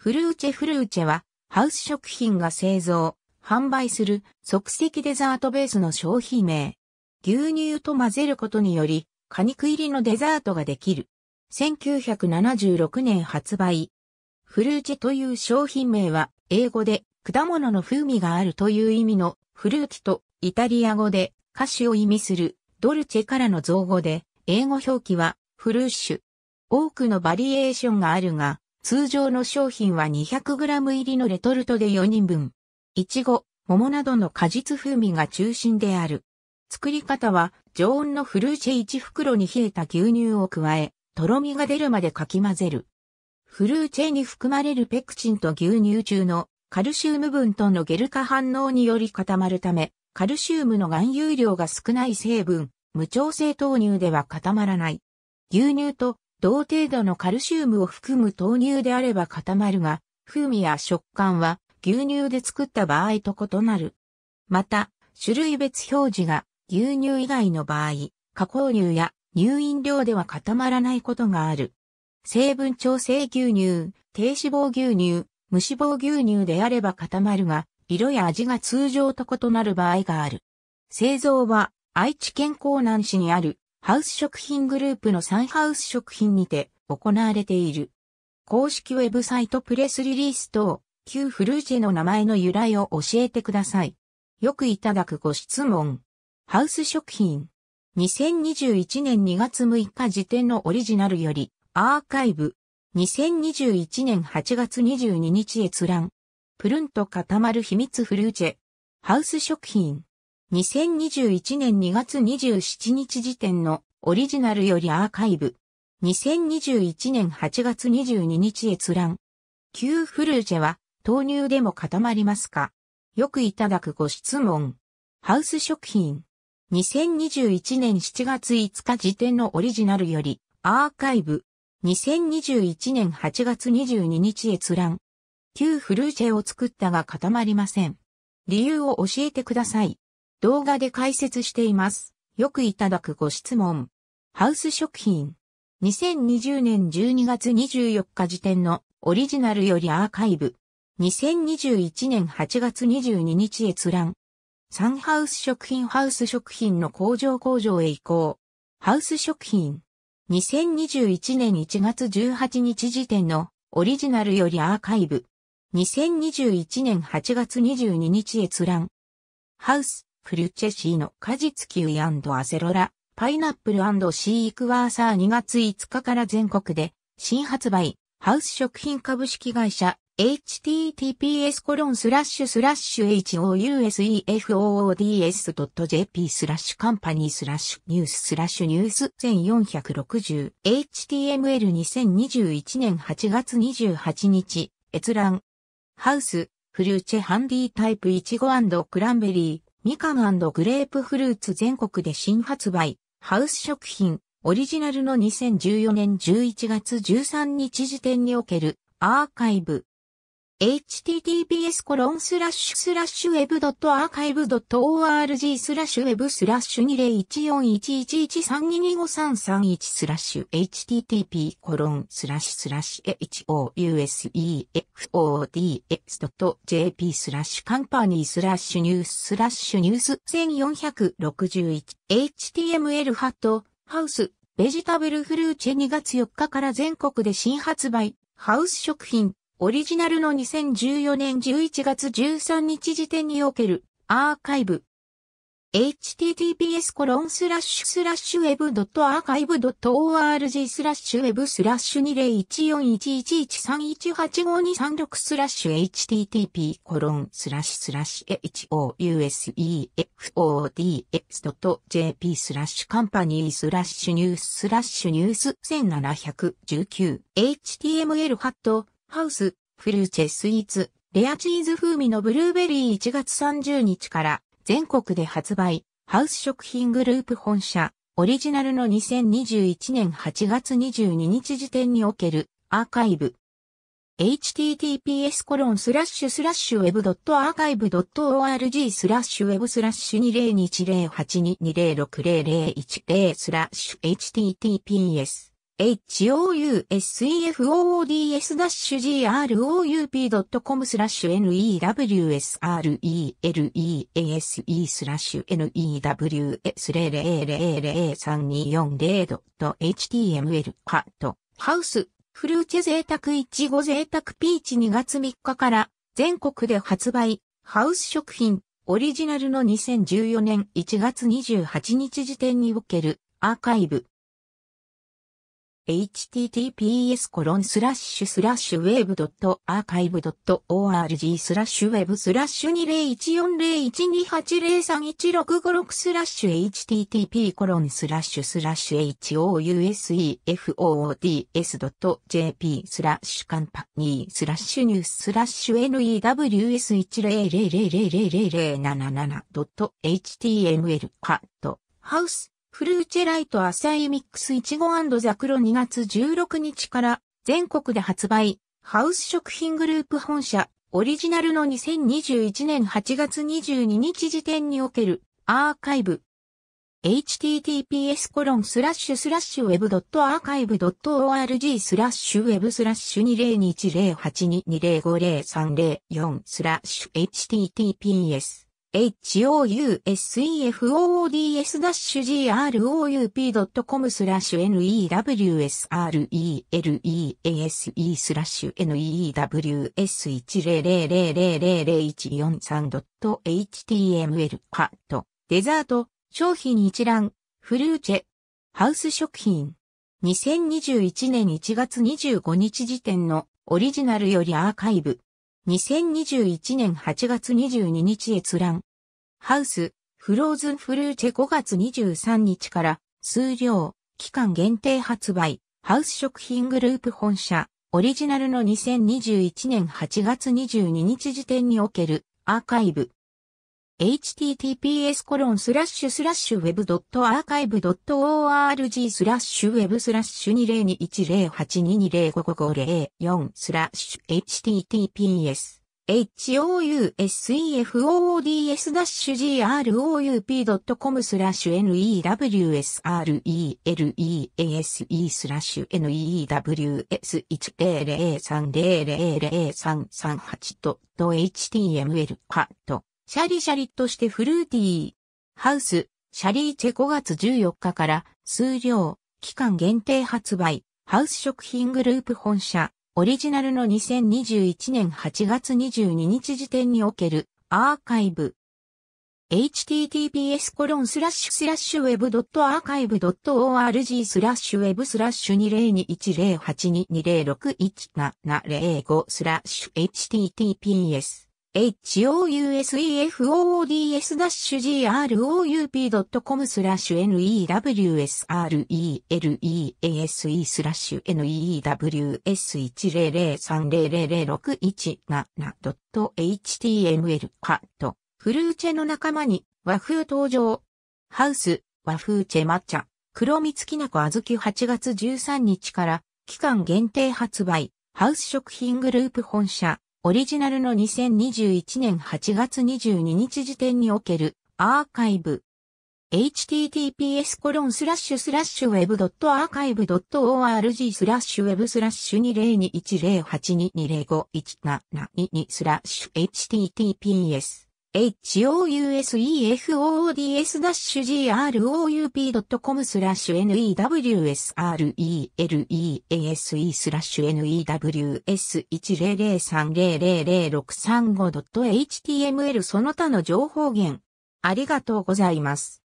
フルーチェフルーチェは、ハウス食品が製造、販売する即席デザートベースの商品名。牛乳と混ぜることにより、果肉入りのデザートができる。1976年発売。フルーチェという商品名は、英語で果物の風味があるという意味のフルーチとイタリア語で菓子を意味するドルチェからの造語で、英語表記はフルーシュ。多くのバリエーションがあるが、通常の商品は 200g 入りのレトルトで4人分。いちご、桃などの果実風味が中心である。作り方は、常温のフルーチェ1袋に冷えた牛乳を加え、とろみが出るまでかき混ぜる。フルーチェに含まれるペクチンと牛乳中のカルシウム分とのゲル化反応により固まるため、カルシウムの含有量が少ない成分、無調整豆乳では固まらない。牛乳と同程度のカルシウムを含む豆乳であれば固まるが、風味や食感は牛乳で作った場合と異なる。また、種類別表示が牛乳以外の場合、加工乳や乳飲料では固まらないことがある。成分調整牛乳、低脂肪牛乳、無脂肪牛乳であれば固まるが、色や味が通常と異なる場合がある。製造は愛知県江南市にあるハウス食品グループのサンハウス食品にて行われている。公式ウェブサイトプレスリリース等、旧フルーチェの名前の由来を教えてください。よくいただくご質問。ハウス食品。2021年2月6日時点のオリジナルより、アーカイブ。2021年8月22日閲覧。プルンと固まる秘密フルーチェ。ハウス食品。2021年2月27日時点のオリジナルよりアーカイブ。2021年8月22日閲覧。旧フルーチェは豆乳でも固まりますかよくいただくご質問。ハウス食品。2021年7月5日時点のオリジナルよりアーカイブ。2021年8月22日閲覧。旧フルーチェを作ったが固まりません。理由を教えてください。動画で解説しています。よくいただくご質問。ハウス食品。2020年12月24日時点のオリジナルよりアーカイブ。2021年8月22日閲覧。サンハウス食品ハウス食品の工場工場へ移行。ハウス食品。2021年1月18日時点のオリジナルよりアーカイブ。2021年8月22日閲覧。ハウス。フルチェシーの果実キウイアセロラ、パイナップルシーイクワーサー2月5日から全国で新発売、ハウス食品株式会社 https コロンスラッシュスラッシュ housefoods.jp スラッシュカンパニースラッシュニューススラッシュニュース1460 html2021 年8月28日閲覧ハウスフルーチェハンディタイプイチゴクランベリーみかんグレープフルーツ全国で新発売、ハウス食品、オリジナルの2014年11月13日時点におけるアーカイブ、https コロンスラッシュスラッシュ web.archive.org スラッシュ web スラッシュ20141113225331スラッシュ http コロンスラッシュスラッシュ h o u s e f o d s j p スラッシュカンパニースラッシュニューススラッシュニュース1461 html ハットハウスベジタブルフルーチェ2月4日から全国で新発売ハウス食品オリジナルの2014年11月13日時点におけるアーカイブ。https コロンスラッシュスラッシュ web.archive.org スラッシュ web スラッシュ2014111318523スラッシュ http コロンスラッシュスラッシュ housefodx.jp スラッシュカンパニースラッシュニューススラッシュニュース1719 html ハットハウス、フルーチェスイーツ、レアチーズ風味のブルーベリー1月30日から全国で発売、ハウス食品グループ本社、オリジナルの2021年8月22日時点におけるアーカイブ。https コロンスラッシュスラッシュウェブドットアーカイブドット org スラッシュウェブスラッシュ2 0 2 0 8 2 2 0 6 0 0 1 0スラッシュ https housefoods-group.com スラッシュ newsreelease スラッシュ news0000324.0.html ハットハウスフルーチェ贅沢いちご贅沢ピーチ2月3日から全国で発売ハウス食品オリジナルの2014年1月28日時点におけるアーカイブ https コロンスラッシュスラッシュウェブドットアーカイブドット org スラッシュウェブスラッシュ20140128031656スラッシュ http コロンスラッシュスラッシュ housefods.jp スラッシュカンパニースラッシュニューススラッシュ news100000077.html カットハウスフルーチェライトアサイミックスイチゴザクロ2月16日から全国で発売、ハウス食品グループ本社、オリジナルの2021年8月22日時点におけるアーカイブ。https コロンスラッシュスラッシュウェブドットアーカイブドット org スラッシュウェブスラッシュ2 0 2 0 8 2 2 0 5 0 3 0 4スラッシュ https housefoods-group.com スラッシュ n e w s r e l e a s e スラッシュ news100000143.html カット、デザート、商品一覧、フルーチェ、ハウス食品。2021年1月25日時点のオリジナルよりアーカイブ。2021年8月22日閲覧。ハウス、フローズンフルーチェ5月23日から数量、期間限定発売、ハウス食品グループ本社、オリジナルの2021年8月22日時点におけるアーカイブ、https web.archive.org web 20210822055004 https housefoods-group.com スラッシュ newsrelease スラッシュ news100300338.html 0カットシャリシャリとしてフルーティー。ハウス、シャリーチェ5月14日から数量、期間限定発売。ハウス食品グループ本社、オリジナルの2021年8月22日時点におけるアーカイブ。https コロンスラッシュスラッシュウェブドットアーカイブドット org スラッシュウェブスラッシュ20210822061705スラッシュ https h o u s e f o o d s g r o u p c o m スラッシュ n e w s r e l e a s e スラッシュ news100300617.html カット。フルーチェの仲間に和風登場。ハウス、和風チェ抹茶。黒蜜きなこ小豆き8月13日から期間限定発売。ハウス食品グループ本社。オリジナルの2021年8月22日時点におけるアーカイブ。https コロンスラッシュスラッシュ web.archive.org スラッシュ web スラッシュ20210822051722スラッシュ https housefods-group.com スラッシュ n e w s r e l e a s e スラッシュ news100300635.html その他の情報源。ありがとうございます。